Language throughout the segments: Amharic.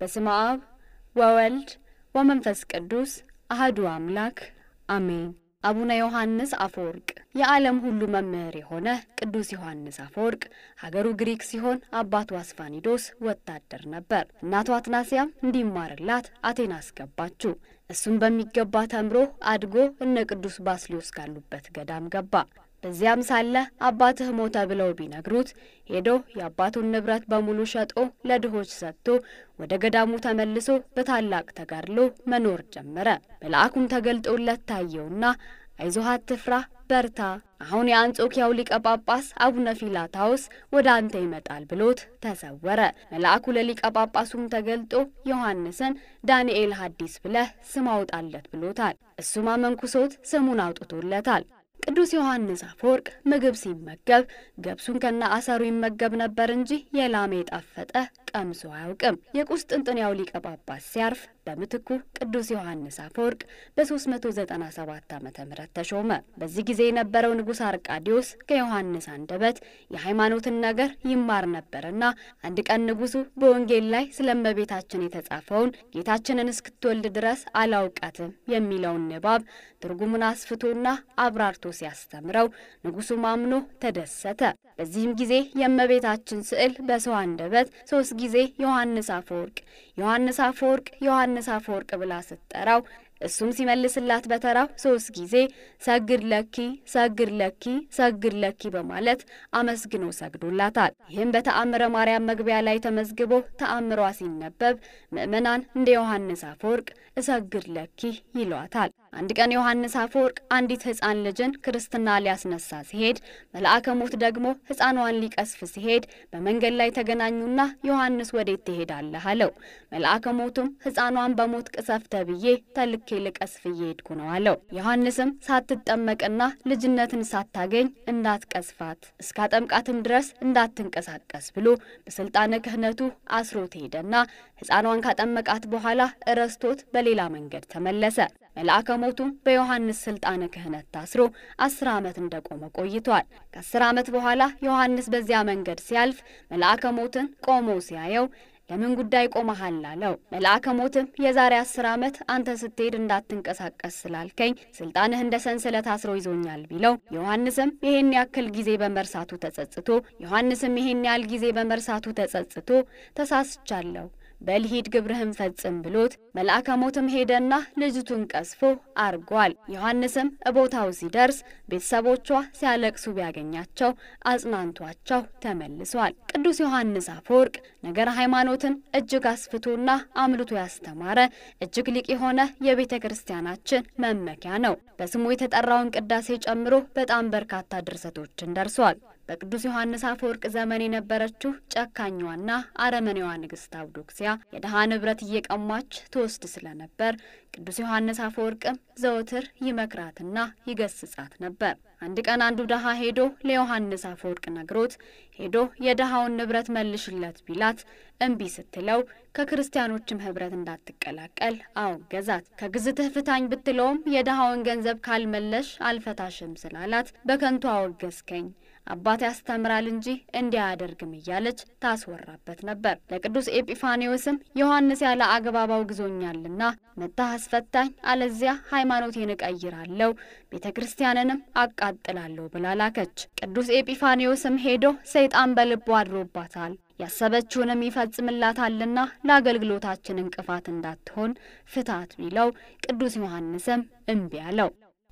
በስመ አብ ወወልድ ወመንፈስ ቅዱስ አህዱ አምላክ አሜን። አቡነ ዮሐንስ አፈወርቅ የዓለም ሁሉ መምህር የሆነ ቅዱስ ዮሐንስ አፈወርቅ ሀገሩ ግሪክ ሲሆን አባቱ አስፋኒዶስ ወታደር ነበር። እናቱ አትናሲያም እንዲማርላት አቴና አስገባችው። እሱም በሚገባ ተምሮ አድጎ እነ ቅዱስ ባስሊዮስ ካሉበት ገዳም ገባ። በዚያም ሳለ አባትህ ሞተ ብለው ቢነግሩት ሄዶ የአባቱን ንብረት በሙሉ ሸጦ ለድሆች ሰጥቶ ወደ ገዳሙ ተመልሶ በታላቅ ተጋድሎ መኖር ጀመረ። መልአኩም ተገልጦለት ታየውና አይዞህ አትፍራ፣ በርታ፣ አሁን የአንጾኪያው ሊቀ ጳጳስ አቡነ ፊላታውስ ወደ አንተ ይመጣል ብሎት ተሰወረ። መልአኩ ለሊቀ ጳጳሱም ተገልጦ ዮሐንስን ዳንኤል ሐዲስ ብለህ ስም አውጣለት ብሎታል። እሱም አመንኩሶት ስሙን አውጥቶለታል። ቅዱስ ዮሐንስ አፈወርቅ ምግብ ሲመገብ ገብሱን ከነ አሰሩ ይመገብ ነበር እንጂ የላሜ ጣፈጠ ቀምሶ አያውቅም። የቁስጥንጥንያው ሊቀ ጳጳስ ሲያርፍ በምትኩ ቅዱስ ዮሐንስ አፈወርቅ በ397 ዓ ም ተሾመ። በዚህ ጊዜ የነበረው ንጉሥ አርቃዲዮስ ከዮሐንስ አንደበት የሃይማኖትን ነገር ይማር ነበርና አንድ ቀን ንጉሱ በወንጌል ላይ ስለ እመቤታችን የተጻፈውን ጌታችንን እስክትወልድ ድረስ አላውቃትም የሚለውን ንባብ ትርጉሙን አስፍቶና አብራርቶ ሲያስተምረው ንጉሱ ማምኖ ተደሰተ። በዚህም ጊዜ የእመቤታችን ስዕል በሰው አንደበት ሶስት ጊዜ ዮሐንስ አፈወርቅ ዮሐንስ አፈወርቅ ዮሐንስ አፈወርቅ ብላ ስትጠራው እሱም ሲመልስላት በተራው ሶስት ጊዜ ሰግድ ለኪ ሰግድ ለኪ ሰግድ ለኪ በማለት አመስግኖ ሰግዶላታል። ይህም በተአምረ ማርያም መግቢያ ላይ ተመዝግቦ ተአምሯ ሲነበብ ምእመናን እንደ ዮሐንስ አፈወርቅ እሰግድ ለኪ ይሏታል። አንድ ቀን ዮሐንስ አፈወርቅ አንዲት ሕፃን ልጅን ክርስትና ሊያስነሳ ሲሄድ መልአከ ሞት ደግሞ ሕፃኗን ሊቀስፍ ሲሄድ በመንገድ ላይ ተገናኙና ዮሐንስ ወዴት ትሄዳለህ አለው። መልአከ ሞቱም ሕፃኗን በሞት ቅሰፍ ተብዬ ተልክ ልኬ ልቀስፍ እየሄድኩ ነው አለው። ዮሐንስም ሳትጠመቅና ልጅነትን ሳታገኝ እንዳትቀስፋት እስካጠምቃትም ድረስ እንዳትንቀሳቀስ ብሎ በስልጣነ ክህነቱ አስሮት ሄደና ሕፃኗን ካጠመቃት በኋላ እረስቶት በሌላ መንገድ ተመለሰ። መልአከ ሞቱም በዮሐንስ ስልጣነ ክህነት ታስሮ አስር ዓመት እንደቆመ ቆይቷል። ከአስር ዓመት በኋላ ዮሐንስ በዚያ መንገድ ሲያልፍ መልአከ ሞትን ቆሞ ሲያየው ለምን ጉዳይ ቆመሃል አለው። መልአከ ሞትም የዛሬ አስር ዓመት አንተ ስትሄድ እንዳትንቀሳቀስ ስላልከኝ ስልጣንህ እንደ ሰንሰለት አስሮ ይዞኛል ቢለው ዮሐንስም ይሄን ያክል ጊዜ በመርሳቱ ተጸጽቶ ዮሐንስም ይሄን ያህል ጊዜ በመርሳቱ ተጸጽቶ ተሳስቻለሁ በልሂድ ግብርህም ፈጽም ብሎት መልአከ ሞትም ሄደና ልጅቱን ቀስፎ አርጓል። ዮሐንስም እቦታው ሲደርስ ቤተሰቦቿ ሲያለቅሱ ቢያገኛቸው አጽናንቷቸው ተመልሷል። ቅዱስ ዮሐንስ አፈወርቅ ነገረ ሃይማኖትን እጅግ አስፍቶና አምልቶ ያስተማረ እጅግ ሊቅ የሆነ የቤተ ክርስቲያናችን መመኪያ ነው። በስሙ የተጠራውን ቅዳሴ ጨምሮ በጣም በርካታ ድርሰቶችን ደርሷል። በቅዱስ ዮሐንስ አፈወርቅ ዘመን የነበረችው ጨካኛዋና አረመኔዋ ንግሥት አውዶክሲያ ማጥፊያ የድሃ ንብረት እየቀማች ትወስድ ስለነበር ቅዱስ ዮሐንስ አፈወርቅም ዘወትር ይመክራትና ይገስጻት ነበር። አንድ ቀን አንዱ ድሃ ሄዶ ለዮሐንስ አፈወርቅ ነግሮት ሄዶ የድሃውን ንብረት መልሽለት ቢላት እምቢ ስትለው ከክርስቲያኖችም ህብረት እንዳትቀላቀል አወገዛት። ከግዝትህ ፍታኝ ብትለውም የድሃውን ገንዘብ ካልመለሽ አልፈታሽም ስላላት በከንቱ አወገዝከኝ አባት ያስተምራል እንጂ እንዲህ እያለች ታስወራበት ነበር። ለቅዱስ ኤጲፋኔዎስም ዮሐንስ ያለ አግባባው ግዞኛልና መጥተህ አስፈታኝ፣ አለዚያ ሃይማኖቴን እቀይራለሁ፣ ቤተ ክርስቲያንንም አቃጥላለሁ ብላ ላከች። ቅዱስ ኤጲፋኔዎስም ሄዶ ሰይጣን በልቦ አድሮባታል ያሰበችውንም ይፈጽምላታልና ለአገልግሎታችን እንቅፋት እንዳትሆን ፍታት ቢለው ቅዱስ ዮሐንስም እምቢ አለው።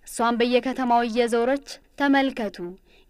እሷም በየከተማው እየዞረች ተመልከቱ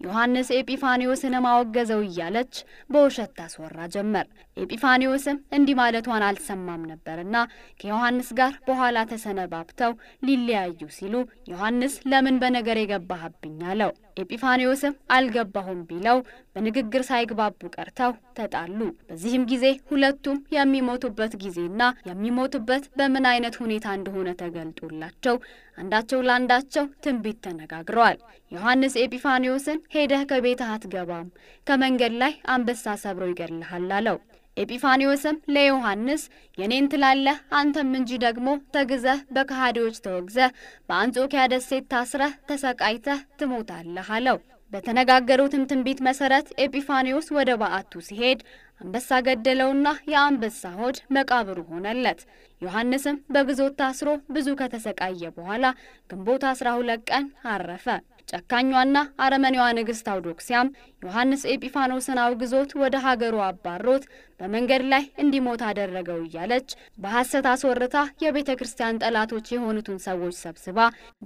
ዮሐንስ ኤጲፋኒዎስን ማወገዘው እያለች በውሸት ታስወራ ጀመር። ኤጲፋኒዎስም እንዲህ ማለቷን አልሰማም ነበርና ከዮሐንስ ጋር በኋላ ተሰነባብተው ሊለያዩ ሲሉ ዮሐንስ ለምን በነገር የገባህብኝ አለው። ኤጲፋኒዎስም አልገባሁም ቢለው በንግግር ሳይግባቡ ቀርተው ተጣሉ። በዚህም ጊዜ ሁለቱም የሚሞቱበት ጊዜና የሚሞቱበት በምን አይነት ሁኔታ እንደሆነ ተገልጦላቸው አንዳቸው ለአንዳቸው ትንቢት ተነጋግረዋል። ዮሐንስ ኤጲፋኒዮስን ሄደህ ከቤትህ አትገባም፣ ከመንገድ ላይ አንበሳ ሰብሮ ይገድልሃል አለው። ኤጲፋንዮስም ለዮሐንስ የኔን ትላለህ አንተም እንጂ ደግሞ ተግዘህ በከሃዲዎች ተወግዘህ በአንጾኪያ ደሴት ታስረህ ተሰቃይተህ ትሞታለህ አለው። በተነጋገሩትም ትንቢት መሰረት ኤጲፋኒዎስ ወደ በዓቱ ሲሄድ አንበሳ ገደለውና የአንበሳ ሆድ መቃብሩ ሆነለት። ዮሐንስም በግዞት ታስሮ ብዙ ከተሰቃየ በኋላ ግንቦት 12 ቀን አረፈ። ጨካኟና አረመኔዋ ንግሥት አውዶክሲያም ዮሐንስ ኤጲፋኖስን አውግዞት ወደ ሀገሩ አባሮት በመንገድ ላይ እንዲሞት አደረገው እያለች በሐሰት አስወርታ የቤተ ክርስቲያን ጠላቶች የሆኑትን ሰዎች ሰብስባ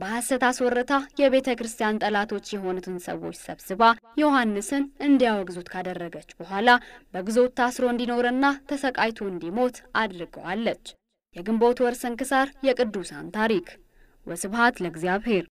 በሐሰት አስወርታ የቤተ ክርስቲያን ጠላቶች የሆኑትን ሰዎች ሰብስባ ዮሐንስን እንዲያወግዙት ካደረገች በኋላ በግዞት ታስሮ እንዲኖርና ተሰቃይቶ እንዲሞት አድርገዋለች። የግንቦት ወር ስንክሳር የቅዱሳን ታሪክ። ወስብሐት ለእግዚአብሔር።